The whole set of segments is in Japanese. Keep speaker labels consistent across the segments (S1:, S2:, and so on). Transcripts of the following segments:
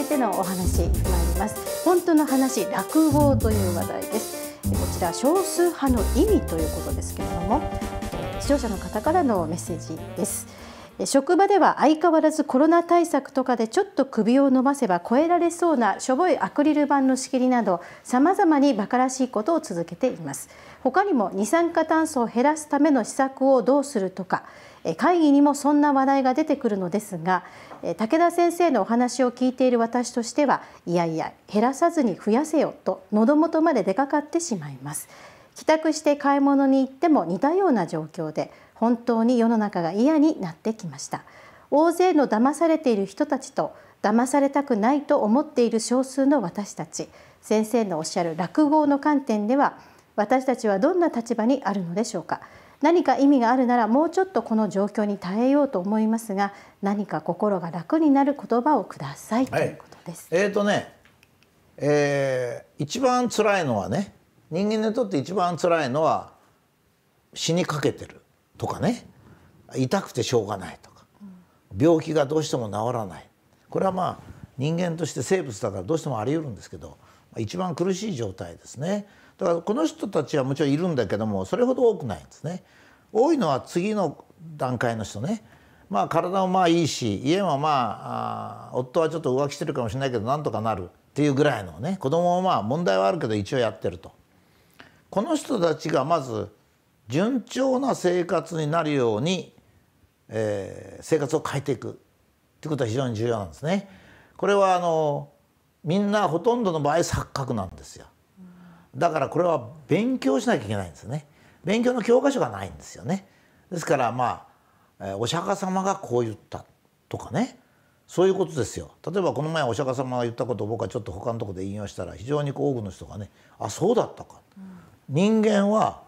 S1: いてのお話参ります本当の話落語という話題ですこちら少数派の意味ということですけれども視聴者の方からのメッセージです職場では相変わらずコロナ対策とかでちょっと首を伸ばせば超えられそうなしょぼいアクリル板の仕切りなどさまざまに馬鹿らしいことを続けています他にも二酸化炭素を減らすための施策をどうするとか会議にもそんな話題が出てくるのですが武田先生のお話を聞いている私としてはいやいや減らさずに増やせよと喉元まで出かかってしまいます帰宅して買い物に行っても似たような状況で本当に世の中が嫌になってきました大勢の騙されている人たちと騙されたくないと思っている少数の私たち先生のおっしゃる落語の観点では私たちはどんな立場にあるのでしょうか何か意味があるならもうちょっとこの状況に耐えようと思いますが何か心が楽になる言葉をください、はい、という
S2: ことです。えーとね、えー、一番辛いのはね人間にとって一番辛いのは死にかけてるとかね痛くてしょうがないとか病気がどうしても治らないこれはまあ人間として生物だからどうしてもあり得るんですけど一番苦しい状態ですねだからこの人たちはもちろんいるんだけどもそれほど多くないんですね多いのは次の段階の人ねまあ体もまあいいし家もまあ夫はちょっと浮気してるかもしれないけどなんとかなるっていうぐらいのね子供もまあ問題はあるけど一応やってるとこの人たちがまず順調な生活になるように、えー、生活を変えていくということは非常に重要なんですね。これはあのみんなほとんどの場合錯覚なんですよ。だからこれは勉強しなきゃいけないんですね。勉強の教科書がないんですよね。ですからまあえお釈迦様がこう言ったとかねそういうことですよ。例えばこの前お釈迦様が言ったことを僕はちょっと他のとこで引用したら非常に多くの人がねあそうだったか。人間は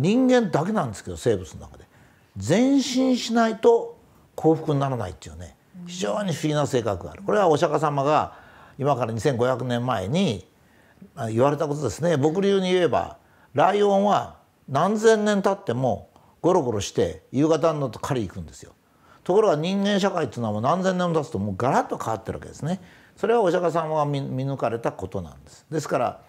S2: 人間だけなんですけど生物の中で前進しないと幸福にならないっていうね非常に不思議な性格があるこれはお釈迦様が今から2500年前に言われたことですね僕流に言えばライオンは何千年経ってもゴロゴロして夕方になると狩り行くんですよところが人間社会っていうのはもう何千年も経つともうガラッと変わってるわけですねそれはお釈迦様が見抜かれたことなんですですから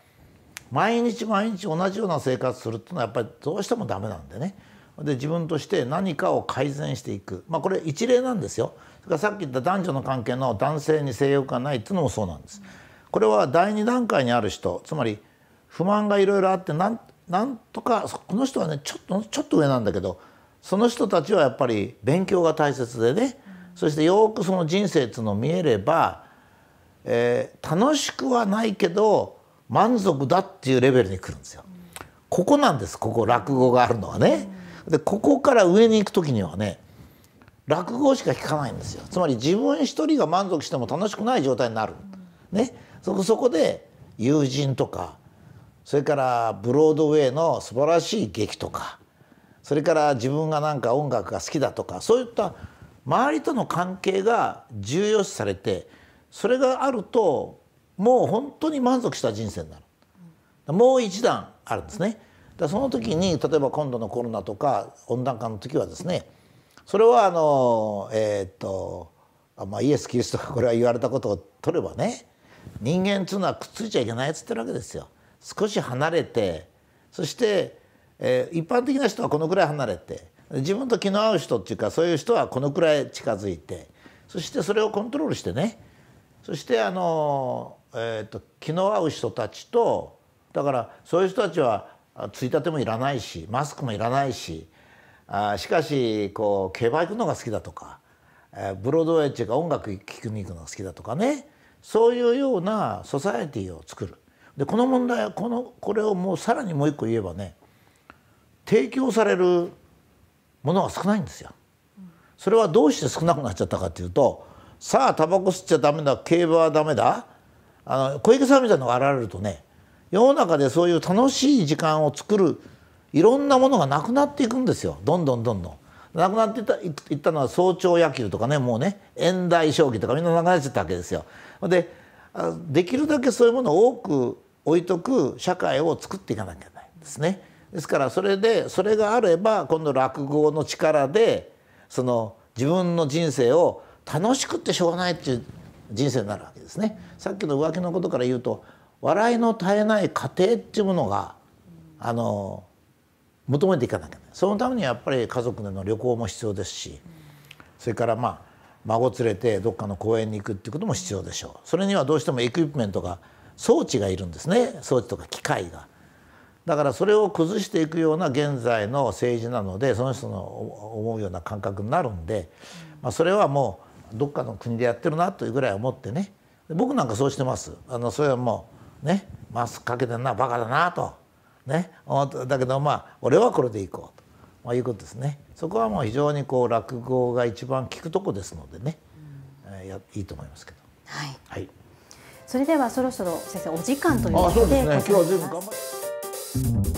S2: 毎日毎日同じような生活するっていうのはやっぱりどうしても駄目なんでねで自分として何かを改善していく、まあ、これ一例なんですよ。それからさっき言った男女の関係の男性に性欲がないっていうのもそうなんです。これは第2段階にある人つまり不満がいろいろあってなんなんとかこの人はねちょっとちょっと上なんだけどその人たちはやっぱり勉強が大切でね、そしてよくその人生っていうのを見えれば、えー、楽しくはないけど満足だっていうレベルに来るんですよ。ここなんですここ落語があるのはね。でここから上に行く時にはね落語しか聞かないんですよ。つまり自分一人が満足しても楽しくない状態になる。ね、そこそこで友人とかそれからブロードウェイの素晴らしい劇とかそれから自分がなんか音楽が好きだとかそういった周りとの関係が重要視されてそれがあるともう本当に満足した人生になるもう一段あるんですねだその時に例えば今度のコロナとか温暖化の時はですねそれはあのえー、っとまあイエス・キリストが これは言われたことを取ればね人間っいうのはくっついちゃいけないつってるわけですよ少し離れてそして、えー、一般的な人はこのくらい離れて自分と気の合う人っていうかそういう人はこのくらい近づいてそしてそれをコントロールしてねそしてあのえーと、気の合う人たちとだからそういう人たちはついたてもいらないしマスクもいらないしあしかしこう競馬行くのが好きだとか、えー、ブロードウェイっていうか音楽聴きに行くのが好きだとかねそういうようなソサエティを作る。でこの問題はこのこれをもうさらにもう一個言えばね提供されるものは少ないんですよ。それはどうして少なくなっちゃったかというとさあタバコ吸っちゃダメだ競馬はダメだあの小池さんみたいなのが現れるとね世の中でそういう楽しい時間を作るいろんなものがなくなっていくんですよどんどんどんどん。なくなっていったいったのは早朝野球とかねもうね遠大将棋とかみんな流れてったわけですよ。でできるだけそういうものを多く置いとく社会を作っていかなきゃいけないんですね。ですからそれでそれがあれば今度落語の力でその自分の人生を楽しくってしょうがないっていう人生になるわけですね。さっきの浮気のことから言うと笑いの絶えない家庭っていうものがあの求めていかなきゃいけないそのためにやっぱり家族での旅行も必要ですしそれからまあ孫連れてどっかの公園に行くっていうことも必要でしょうそれにはどうしてもエキュプメントが装置がいるんですね装置とか機械が。だからそれを崩していくような現在の政治なのでその人の思うような感覚になるんで、まあ、それはもうどっかの国でやってるなというぐらい思ってね僕なんかそうしてますあのそれはもうねマスクかけてんなバカだなとねだけどまあ俺はこれでいこうと、まあ、いうことですねそこはもう非常にこう落語が一番効くとこですのでね、うん、やいいと思いますけど。はい、
S1: はい、それではそろそろ先生お時間ということで、うん、あそうですね今日は全部頑張って。